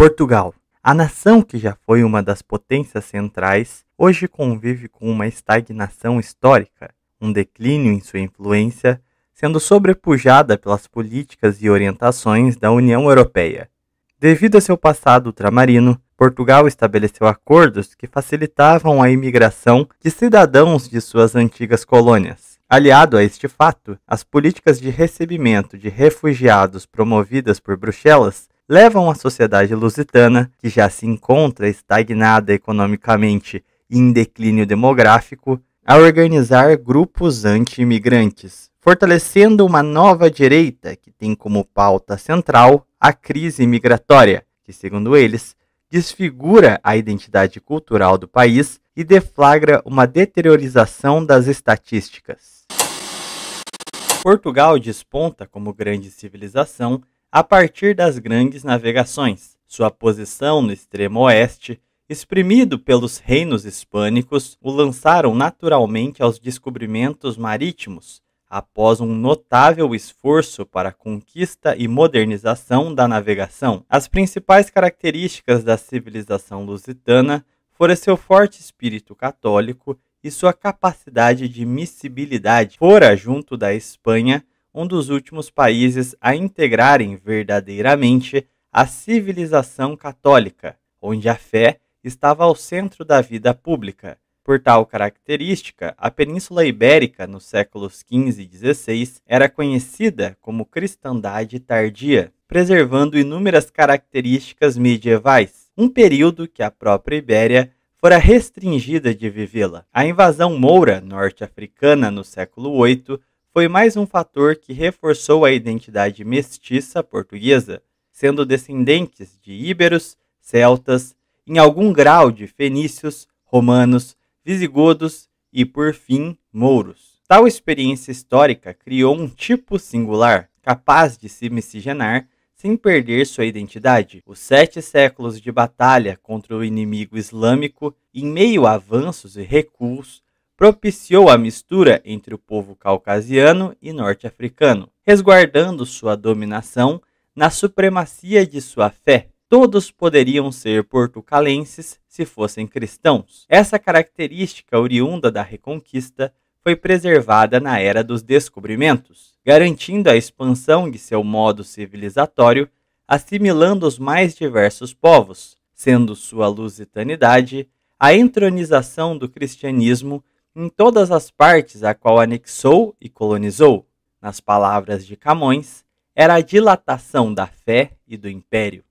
Portugal. A nação que já foi uma das potências centrais, hoje convive com uma estagnação histórica, um declínio em sua influência, sendo sobrepujada pelas políticas e orientações da União Europeia. Devido a seu passado ultramarino, Portugal estabeleceu acordos que facilitavam a imigração de cidadãos de suas antigas colônias. Aliado a este fato, as políticas de recebimento de refugiados promovidas por Bruxelas levam a sociedade lusitana, que já se encontra estagnada economicamente e em declínio demográfico, a organizar grupos anti-imigrantes, fortalecendo uma nova direita que tem como pauta central a crise migratória, que, segundo eles, desfigura a identidade cultural do país e deflagra uma deteriorização das estatísticas. Portugal desponta como grande civilização a partir das grandes navegações. Sua posição no extremo oeste, exprimido pelos reinos hispânicos, o lançaram naturalmente aos descobrimentos marítimos, após um notável esforço para a conquista e modernização da navegação. As principais características da civilização lusitana foram seu forte espírito católico e sua capacidade de miscibilidade. Fora, junto da Espanha, um dos últimos países a integrarem verdadeiramente a civilização católica, onde a fé estava ao centro da vida pública. Por tal característica, a Península Ibérica, nos séculos XV e XVI, era conhecida como cristandade tardia, preservando inúmeras características medievais, um período que a própria Ibéria fora restringida de vivê-la. A invasão moura norte-africana no século VIII foi mais um fator que reforçou a identidade mestiça portuguesa, sendo descendentes de íberos, celtas, em algum grau de fenícios, romanos, visigodos e, por fim, mouros. Tal experiência histórica criou um tipo singular, capaz de se miscigenar sem perder sua identidade. Os sete séculos de batalha contra o inimigo islâmico, em meio a avanços e recuos, propiciou a mistura entre o povo caucasiano e norte-africano, resguardando sua dominação na supremacia de sua fé. Todos poderiam ser portucalenses se fossem cristãos. Essa característica oriunda da Reconquista foi preservada na Era dos Descobrimentos, garantindo a expansão de seu modo civilizatório, assimilando os mais diversos povos, sendo sua lusitanidade a entronização do cristianismo em todas as partes a qual anexou e colonizou, nas palavras de Camões, era a dilatação da fé e do império.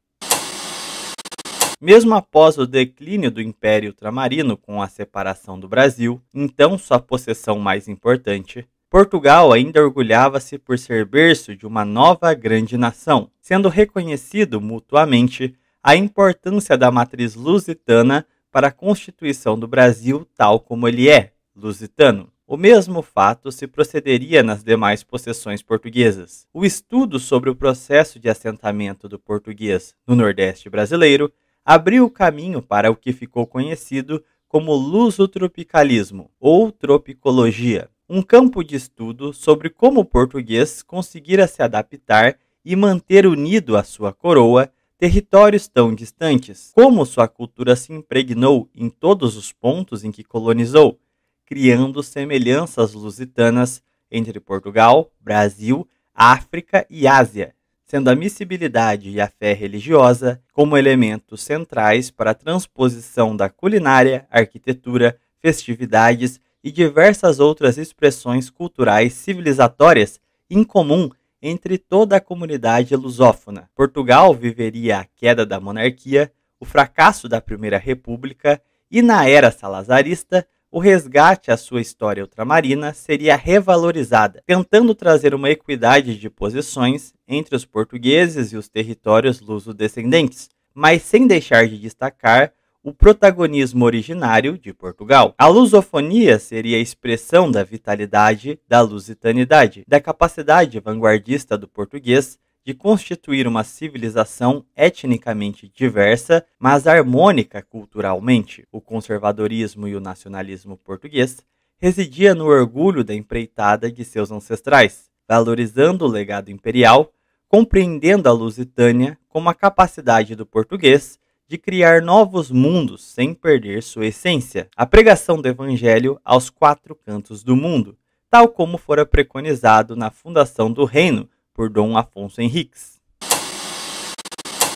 Mesmo após o declínio do Império Ultramarino com a separação do Brasil, então sua possessão mais importante, Portugal ainda orgulhava-se por ser berço de uma nova grande nação, sendo reconhecido mutuamente a importância da matriz lusitana para a constituição do Brasil tal como ele é, lusitano. O mesmo fato se procederia nas demais possessões portuguesas. O estudo sobre o processo de assentamento do português no Nordeste brasileiro abriu o caminho para o que ficou conhecido como lusotropicalismo ou tropicologia, um campo de estudo sobre como o português conseguira se adaptar e manter unido à sua coroa territórios tão distantes, como sua cultura se impregnou em todos os pontos em que colonizou criando semelhanças lusitanas entre Portugal, Brasil, África e Ásia, sendo a miscibilidade e a fé religiosa como elementos centrais para a transposição da culinária, arquitetura, festividades e diversas outras expressões culturais civilizatórias em comum entre toda a comunidade lusófona. Portugal viveria a queda da monarquia, o fracasso da Primeira República e, na era salazarista, o resgate à sua história ultramarina seria revalorizada, tentando trazer uma equidade de posições entre os portugueses e os territórios luso-descendentes, mas sem deixar de destacar o protagonismo originário de Portugal. A lusofonia seria a expressão da vitalidade da lusitanidade, da capacidade vanguardista do português de constituir uma civilização etnicamente diversa, mas harmônica culturalmente. O conservadorismo e o nacionalismo português residia no orgulho da empreitada de seus ancestrais, valorizando o legado imperial, compreendendo a Lusitânia como a capacidade do português de criar novos mundos sem perder sua essência, a pregação do evangelho aos quatro cantos do mundo, tal como fora preconizado na fundação do reino por Dom Afonso Henriques.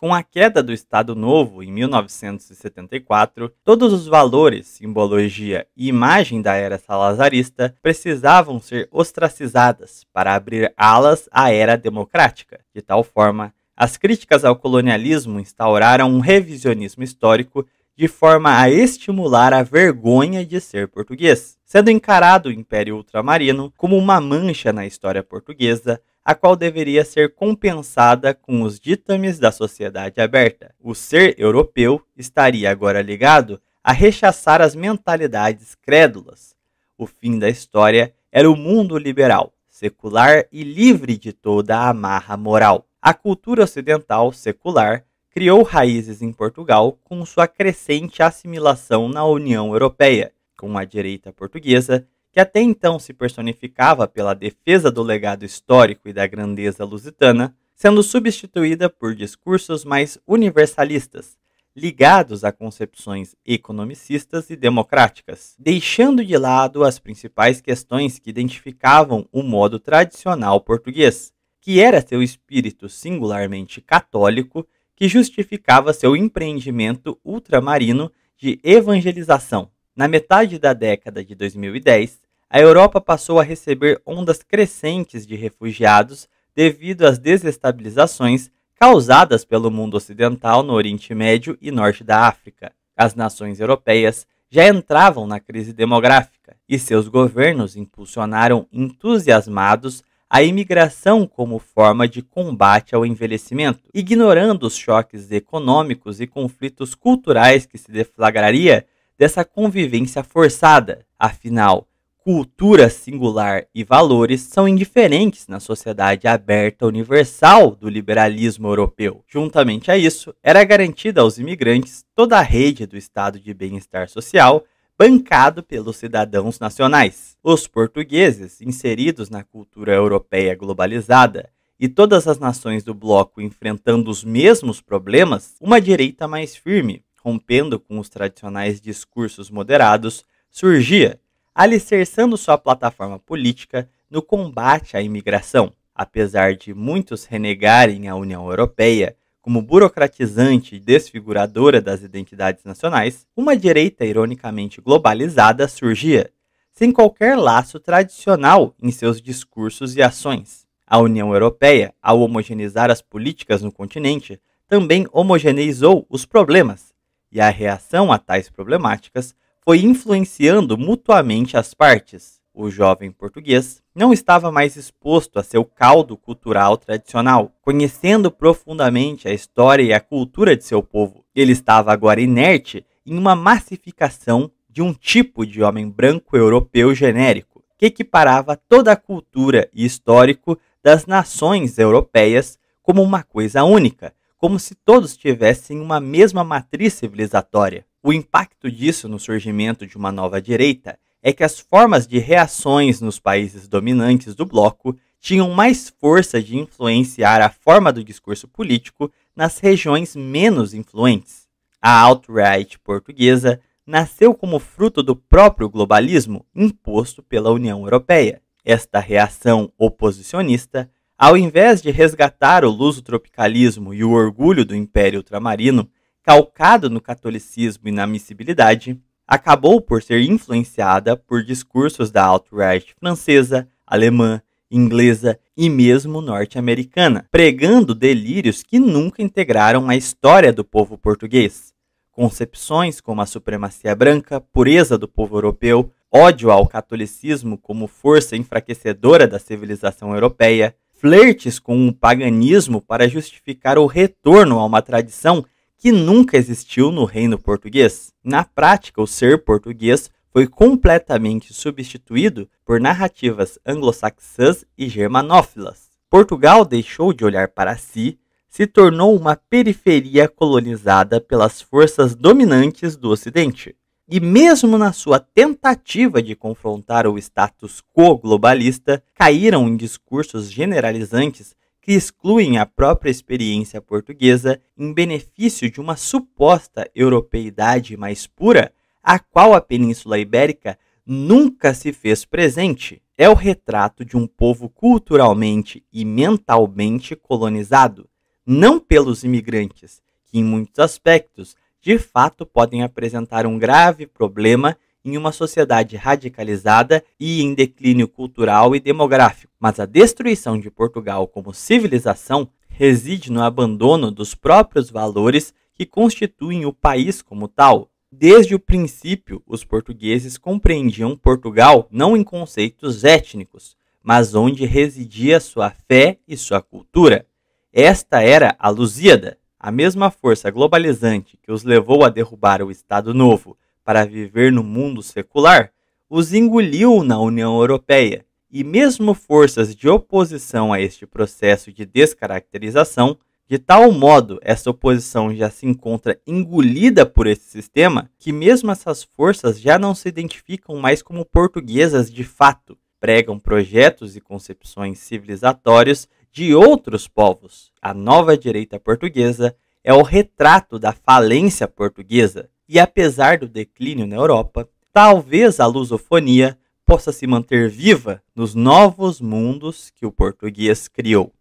Com a queda do Estado Novo em 1974, todos os valores, simbologia e imagem da era salazarista precisavam ser ostracizadas para abrir alas à era democrática. De tal forma, as críticas ao colonialismo instauraram um revisionismo histórico de forma a estimular a vergonha de ser português, sendo encarado o Império Ultramarino como uma mancha na história portuguesa a qual deveria ser compensada com os ditames da sociedade aberta. O ser europeu estaria agora ligado a rechaçar as mentalidades crédulas. O fim da história era o mundo liberal, secular e livre de toda a amarra moral. A cultura ocidental secular criou raízes em Portugal com sua crescente assimilação na União Europeia, com a direita portuguesa que até então se personificava pela defesa do legado histórico e da grandeza lusitana, sendo substituída por discursos mais universalistas, ligados a concepções economicistas e democráticas, deixando de lado as principais questões que identificavam o modo tradicional português, que era seu espírito singularmente católico que justificava seu empreendimento ultramarino de evangelização, na metade da década de 2010, a Europa passou a receber ondas crescentes de refugiados devido às desestabilizações causadas pelo mundo ocidental no Oriente Médio e Norte da África. As nações europeias já entravam na crise demográfica e seus governos impulsionaram entusiasmados a imigração como forma de combate ao envelhecimento, ignorando os choques econômicos e conflitos culturais que se deflagraria dessa convivência forçada. Afinal, cultura singular e valores são indiferentes na sociedade aberta universal do liberalismo europeu. Juntamente a isso, era garantida aos imigrantes toda a rede do estado de bem-estar social bancado pelos cidadãos nacionais. Os portugueses, inseridos na cultura europeia globalizada, e todas as nações do bloco enfrentando os mesmos problemas, uma direita mais firme, rompendo com os tradicionais discursos moderados, surgia, alicerçando sua plataforma política no combate à imigração. Apesar de muitos renegarem a União Europeia como burocratizante e desfiguradora das identidades nacionais, uma direita ironicamente globalizada surgia, sem qualquer laço tradicional em seus discursos e ações. A União Europeia, ao homogeneizar as políticas no continente, também homogeneizou os problemas e a reação a tais problemáticas foi influenciando mutuamente as partes. O jovem português não estava mais exposto a seu caldo cultural tradicional, conhecendo profundamente a história e a cultura de seu povo. Ele estava agora inerte em uma massificação de um tipo de homem branco europeu genérico, que equiparava toda a cultura e histórico das nações europeias como uma coisa única, como se todos tivessem uma mesma matriz civilizatória. O impacto disso no surgimento de uma nova direita é que as formas de reações nos países dominantes do bloco tinham mais força de influenciar a forma do discurso político nas regiões menos influentes. A alt-right portuguesa nasceu como fruto do próprio globalismo imposto pela União Europeia. Esta reação oposicionista ao invés de resgatar o luso-tropicalismo e o orgulho do Império Ultramarino, calcado no catolicismo e na miscibilidade, acabou por ser influenciada por discursos da alt-right francesa, alemã, inglesa e mesmo norte-americana, pregando delírios que nunca integraram a história do povo português. Concepções como a supremacia branca, pureza do povo europeu, ódio ao catolicismo como força enfraquecedora da civilização europeia, flertes com o paganismo para justificar o retorno a uma tradição que nunca existiu no reino português. Na prática, o ser português foi completamente substituído por narrativas anglo-saxãs e germanófilas. Portugal deixou de olhar para si, se tornou uma periferia colonizada pelas forças dominantes do Ocidente. E mesmo na sua tentativa de confrontar o status quo globalista, caíram em discursos generalizantes que excluem a própria experiência portuguesa em benefício de uma suposta europeidade mais pura, a qual a Península Ibérica nunca se fez presente. É o retrato de um povo culturalmente e mentalmente colonizado, não pelos imigrantes, que em muitos aspectos de fato podem apresentar um grave problema em uma sociedade radicalizada e em declínio cultural e demográfico. Mas a destruição de Portugal como civilização reside no abandono dos próprios valores que constituem o país como tal. Desde o princípio, os portugueses compreendiam Portugal não em conceitos étnicos, mas onde residia sua fé e sua cultura. Esta era a Lusíada, a mesma força globalizante que os levou a derrubar o Estado Novo para viver no mundo secular os engoliu na União Europeia, e mesmo forças de oposição a este processo de descaracterização, de tal modo essa oposição já se encontra engolida por esse sistema, que mesmo essas forças já não se identificam mais como portuguesas de fato, pregam projetos e concepções civilizatórios de outros povos. A nova direita portuguesa é o retrato da falência portuguesa, e apesar do declínio na Europa, talvez a lusofonia possa se manter viva nos novos mundos que o português criou.